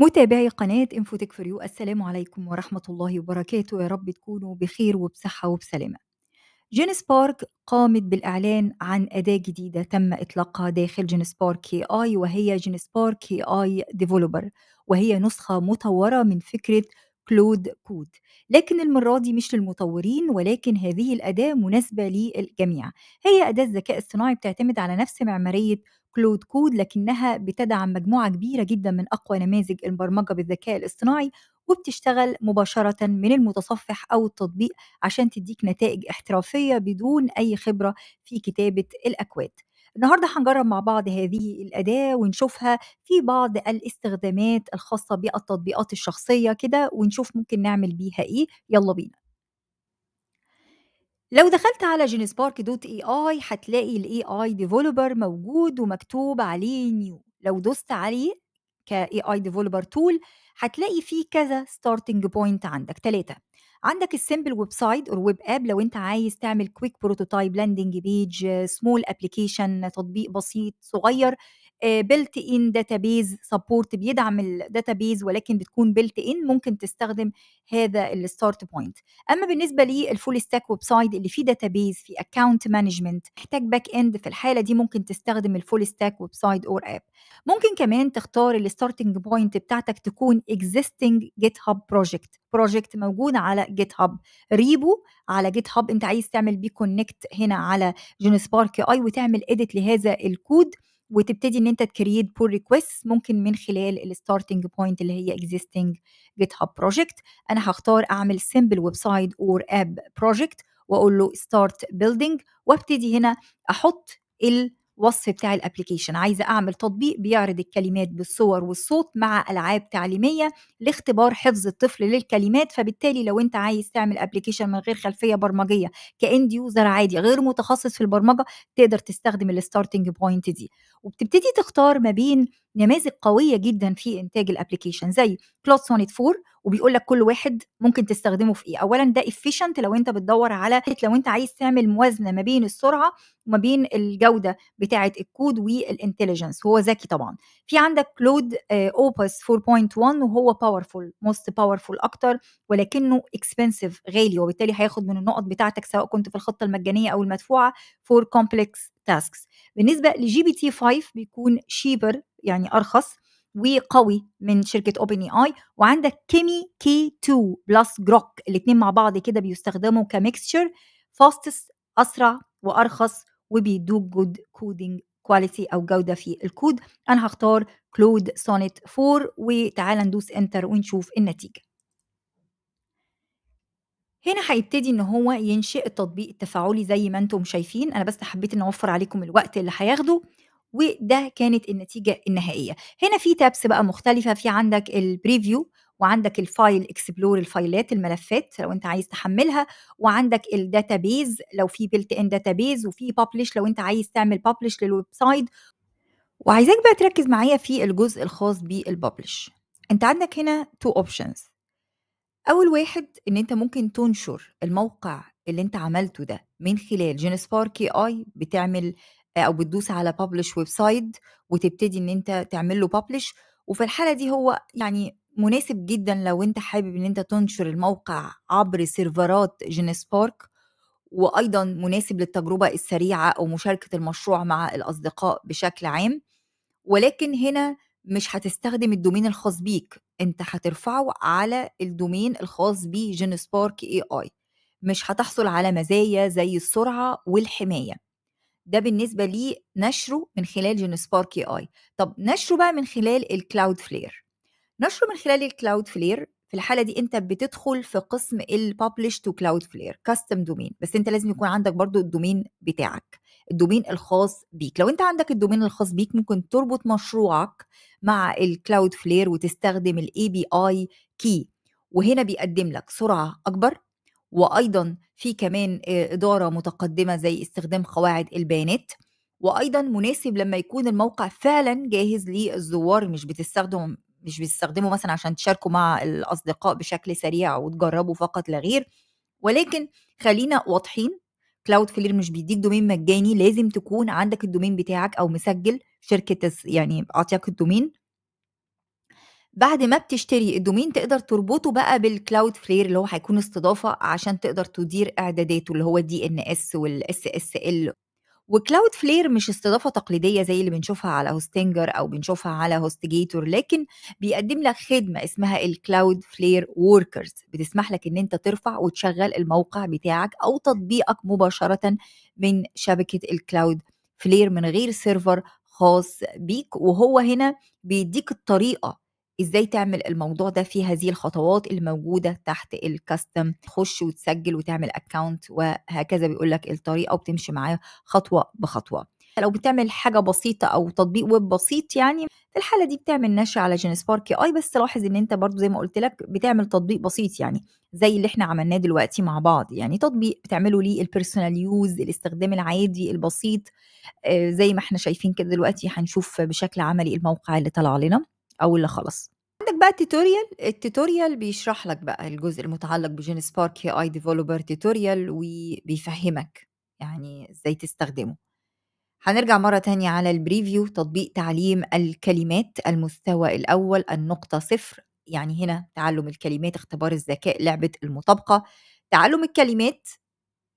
متابعي قناة انفوتك فور يو السلام عليكم ورحمة الله وبركاته يا رب تكونوا بخير وبصحة وبسلامة جينيس بارك قامت بالإعلان عن أداة جديدة تم إطلاقها داخل جينيس بارك كي آي وهي جينيس بارك كي آي ديفلوبر وهي نسخة مطورة من فكرة كلود كود لكن المرة دي مش للمطورين ولكن هذه الأداة مناسبة للجميع هي أداة ذكاء اصطناعي بتعتمد على نفس معمارية كلود كود لكنها بتدعم مجموعة كبيرة جدا من أقوى نماذج البرمجة بالذكاء الاصطناعي وبتشتغل مباشرة من المتصفح أو التطبيق عشان تديك نتائج احترافية بدون أي خبرة في كتابة الأكواد النهاردة هنجرب مع بعض هذه الأداة ونشوفها في بعض الاستخدامات الخاصة بالتطبيقات الشخصية كده ونشوف ممكن نعمل بيها إيه يلا بينا لو دخلت على جينيسبارك دوت إي آي هتلاقي الإي آي ديفلوبر موجود ومكتوب عليه نيو لو دوست عليه كاي اي ديفلوبر تول هتلاقي فيه كذا ستارتنج بوينت عندك ثلاثة عندك السيمبل ويب سايت او ويب اب لو انت عايز تعمل كويك بروتوتايب لاندنج بيج سمول ابلكيشن تطبيق بسيط صغير بلت ان داتابيز سبورت بيدعم الداتابيز ولكن بتكون بلت ان ممكن تستخدم هذا الستارت بوينت اما بالنسبه للفول ستاك ويب سايت اللي فيه داتابيز في اكونت مانجمنت محتاج باك اند في الحاله دي ممكن تستخدم الفول ستاك ويب سايت اور اب ممكن كمان تختار الستارتنج بوينت بتاعتك تكون اكزيستنج جيت هاب بروجكت بروجكت موجود على جيت هاب ريبو على جيت هاب انت عايز تعمل بيه كونكت هنا على جون سبارك اي وتعمل اديت لهذا الكود وتبتدي ان انت تكريت بول ريكويست ممكن من خلال الستارتنج بوينت اللي هي اكزيستنج جيت هاب بروجكت انا هختار اعمل سيمبل ويب سايت اور اب بروجكت واقول له ستارت بيلدينج وابتدي هنا احط الوصف بتاع الابلكيشن عايزه اعمل تطبيق بيعرض الكلمات بالصور والصوت مع العاب تعليميه لاختبار حفظ الطفل للكلمات فبالتالي لو انت عايز تعمل ابلكيشن من غير خلفيه برمجيه كاند يوزر عادي غير متخصص في البرمجه تقدر تستخدم الستارتنج بوينت دي وبتبتدي تختار ما بين نماذج قويه جدا في انتاج الابلكيشن زي كلاود 4 وبيقول لك كل واحد ممكن تستخدمه في ايه اولا ده افيشنت لو انت بتدور على لو انت عايز تعمل موازنه ما بين السرعه وما بين الجوده بتاعه الكود والانتليجنس هو ذكي طبعا في عندك كلود اوبس 4.1 وهو باورفول موست باورفول اكتر ولكنه اكسبنسيف غالي وبالتالي هياخد من النقط بتاعتك سواء كنت في الخطه المجانيه او المدفوعه فور كومبلكس تاسكس بالنسبه لجي بي تي 5 بيكون شيبر يعني ارخص وقوي من شركه اوبن اي اي وعندك كيمي كي 2 بلس جروك الاثنين مع بعض كده بيستخدموا كميكستشر فاستس اسرع وارخص وبيدوك جود كودينج كواليتي او جوده في الكود انا هختار كلود سونيت 4 وتعالى ندوس انتر ونشوف النتيجه هنا هيبتدي ان هو ينشئ التطبيق التفاعلي زي ما انتم شايفين انا بس حبيت ان اوفر عليكم الوقت اللي هياخده وده كانت النتيجه النهائيه هنا في تابس بقى مختلفه في عندك البريفيو وعندك الفايل اكسبلور الفايلات الملفات لو انت عايز تحملها وعندك الداتابيز لو في بيلت ان داتابيز وفي بابلش لو انت عايز تعمل بابلش للويب سايت وعايزاك بقى تركز معايا في الجزء الخاص بالببلش انت عندك هنا تو اوبشنز اول واحد ان انت ممكن تنشر الموقع اللي انت عملته ده من خلال جينيس كي اي بتعمل او بتدوس على ببلش ويب سايت وتبتدي ان انت تعمل له ببلش وفي الحاله دي هو يعني مناسب جدا لو انت حابب ان انت تنشر الموقع عبر سيرفرات جين سبارك وايضا مناسب للتجربه السريعه او مشاركه المشروع مع الاصدقاء بشكل عام ولكن هنا مش هتستخدم الدومين الخاص بيك انت هترفعه على الدومين الخاص بجين سبارك اي اي مش هتحصل على مزايا زي السرعه والحمايه ده بالنسبه لي نشره من خلال جينسبارك اي اي طب نشره بقى من خلال الكلاود فلير نشره من خلال الكلاود فلير في الحاله دي انت بتدخل في قسم الببلش تو كلاود فلير كاستم دومين بس انت لازم يكون عندك برضو الدومين بتاعك الدومين الخاص بيك لو انت عندك الدومين الخاص بيك ممكن تربط مشروعك مع الكلاود فلير وتستخدم الاي بي اي كي وهنا بيقدم لك سرعه اكبر وايضا في كمان آه، اداره متقدمه زي استخدام قواعد البيانات وايضا مناسب لما يكون الموقع فعلا جاهز للزوار مش بتستخدم مش بتستخدمه مثلا عشان تشاركوا مع الاصدقاء بشكل سريع وتجربوا فقط لا غير ولكن خلينا واضحين كلاود فلير مش بيديك دومين مجاني لازم تكون عندك الدومين بتاعك او مسجل شركه يعني اعطيك الدومين بعد ما بتشتري الدومين تقدر تربطه بقى بالكلاود فلير اللي هو هيكون استضافه عشان تقدر تدير اعداداته اللي هو الدي ان اس والاس اس ال وكلاود فلير مش استضافه تقليديه زي اللي بنشوفها على هوستنجر او بنشوفها على هوستجيتور لكن بيقدم لك خدمه اسمها الكلاود فلير ووركرز بتسمح لك ان انت ترفع وتشغل الموقع بتاعك او تطبيقك مباشره من شبكه الكلاود فلير من غير سيرفر خاص بيك وهو هنا بيديك الطريقه ازاي تعمل الموضوع ده في هذه الخطوات الموجوده تحت الكاستم تخش وتسجل وتعمل اكونت وهكذا بيقول لك الطريقه وبتمشي معاه خطوه بخطوه لو بتعمل حاجة بسيطة أو تطبيق ويب بسيط يعني في الحالة دي بتعمل نشر على جين سبارك اي بس لاحظ ان انت برضو زي ما قلت لك بتعمل تطبيق بسيط يعني زي اللي احنا عملناه دلوقتي مع بعض يعني تطبيق بتعمله ليه البيرسونال يوز الاستخدام العادي البسيط آه، زي ما احنا شايفين كده دلوقتي هنشوف بشكل عملي الموقع اللي طلع لنا او اللي خلص عندك بقى التوتوريال التوتوريال بيشرح لك بقى الجزء المتعلق بجين سبارك هي اي ديفلوبر توتوريال وبيفهمك يعني ازاي تستخدمه هنرجع مرة تانية على البريفيو تطبيق تعليم الكلمات المستوى الأول النقطة صفر يعني هنا تعلم الكلمات اختبار الذكاء لعبة المطابقة تعلم الكلمات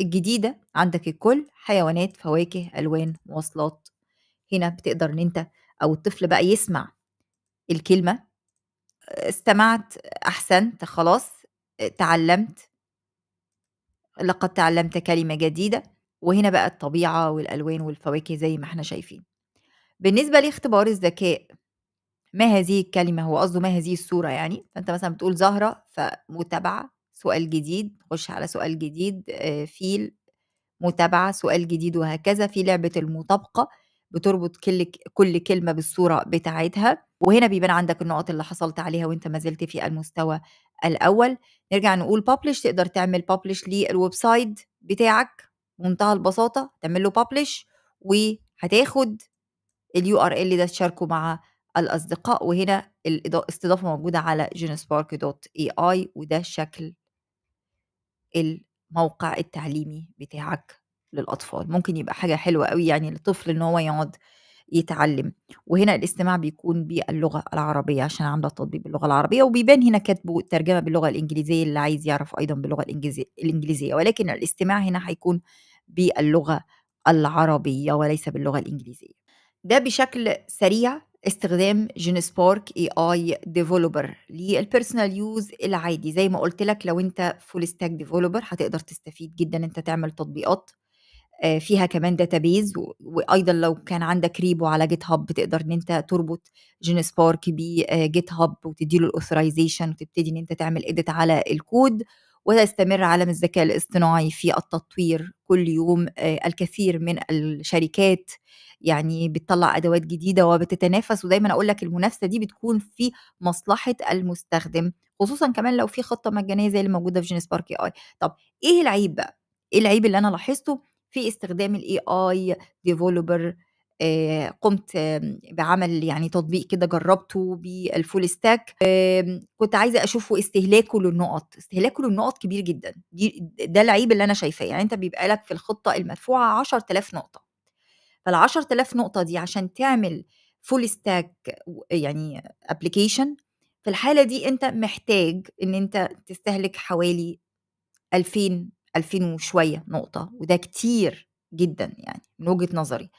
الجديدة عندك الكل حيوانات فواكه ألوان مواصلات هنا بتقدر ان انت او الطفل بقى يسمع الكلمة استمعت أحسنت خلاص تعلمت لقد تعلمت كلمة جديدة وهنا بقى الطبيعة والألوان والفواكه زي ما احنا شايفين بالنسبة لاختبار الذكاء ما هذه الكلمة هو قصده ما هذه الصورة يعني فأنت مثلا بتقول زهرة فمتابعة سؤال جديد خش على سؤال جديد آه، فيل متابعة سؤال جديد وهكذا في لعبة المطابقة بتربط كل كل كلمة بالصورة بتاعتها وهنا بيبان عندك النقط اللي حصلت عليها وانت ما زلت في المستوى الاول نرجع نقول بابلش تقدر تعمل بابلش للويب سايت بتاعك بمنتهى البساطه تعمل له بابلش وهتاخد اليو ار ال ده تشاركه مع الاصدقاء وهنا الاستضافه موجوده على جينسبارك دوت اي اي وده شكل الموقع التعليمي بتاعك للاطفال ممكن يبقى حاجه حلوه قوي يعني للطفل ان هو يقعد يتعلم وهنا الاستماع بيكون باللغه العربيه عشان عامله تطبيق باللغه العربيه وبيبان هنا كاتبه الترجمه باللغه الانجليزيه اللي عايز يعرف ايضا باللغه الانجليزيه ولكن الاستماع هنا هيكون باللغه العربيه وليس باللغه الانجليزيه ده بشكل سريع استخدام سبارك اي اي ديفلوبر للبيرسونال يوز العادي زي ما قلت لك لو انت فول ستاك ديفلوبر هتقدر تستفيد جدا انت تعمل تطبيقات آه، فيها كمان داتابيز وايضا لو كان عندك ريبو على جيت هاب تقدر ان انت تربط جين سبارك بجيت آه، هاب وتديله الاوثرايزيشن وتبتدي ان انت تعمل اديت على الكود ويستمر عالم الذكاء الاصطناعي في التطوير كل يوم آه، الكثير من الشركات يعني بتطلع ادوات جديده وبتتنافس ودايما اقول لك المنافسه دي بتكون في مصلحه المستخدم خصوصا كمان لو في خطه مجانيه زي اللي موجوده في جينيس بارك اي طب ايه العيب بقى ايه العيب اللي انا لاحظته في استخدام الاي اي ديفلوبر قمت بعمل يعني تطبيق كده جربته بالفول ستاك كنت عايزه اشوفه استهلاكه للنقط استهلاكه للنقط كبير جدا دي ده العيب اللي انا شايفاه يعني انت بيبقى لك في الخطه المدفوعه 10000 نقطه فال 10000 نقطه دي عشان تعمل فول ستاك يعني ابلكيشن في الحاله دي انت محتاج ان انت تستهلك حوالي 2000 2000 وشويه نقطه وده كتير جدا يعني من وجهه نظري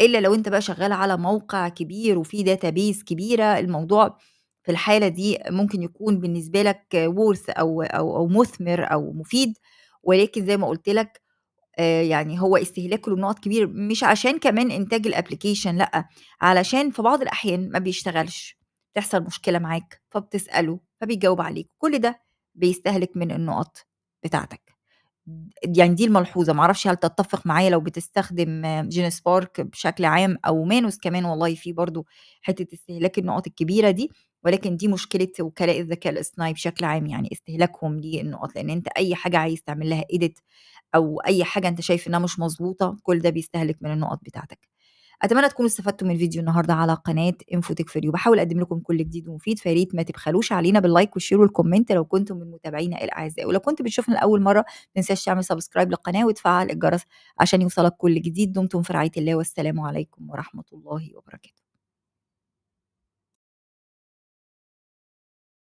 الا لو انت بقى شغال على موقع كبير وفيه بيز كبيره الموضوع في الحاله دي ممكن يكون بالنسبه لك وورث او او او مثمر او مفيد ولكن زي ما قلت لك آه، يعني هو استهلاكه لنقط كبير مش عشان كمان انتاج الابلكيشن لا علشان في بعض الاحيان ما بيشتغلش تحصل مشكله معاك فبتساله فبيجاوب عليك كل ده بيستهلك من النقط بتاعتك يعني دي الملحوظه معرفش هل تتفق معايا لو بتستخدم جين سبارك بشكل عام او مانوس كمان والله في برضو حته استهلاك النقط الكبيره دي ولكن دي مشكله وكلاء الذكاء الاصطناعي بشكل عام يعني استهلاكهم للنقط لان انت اي حاجه عايز تعمل لها ايديت او اي حاجه انت شايف انها مش مظبوطه كل ده بيستهلك من النقط بتاعتك اتمنى تكونوا استفدتوا من فيديو النهارده على قناه انفوتك فيديو بحاول اقدم لكم كل جديد ومفيد فيا ريت ما تبخلوش علينا باللايك والشير والكومنت لو كنتم من متابعينا الاعزاء ولو كنت بتشوفنا لاول مره ما تنساش تعمل سبسكرايب للقناه وتفعل الجرس عشان يوصلك كل جديد دمتم في رعايه الله والسلام عليكم ورحمه الله وبركاته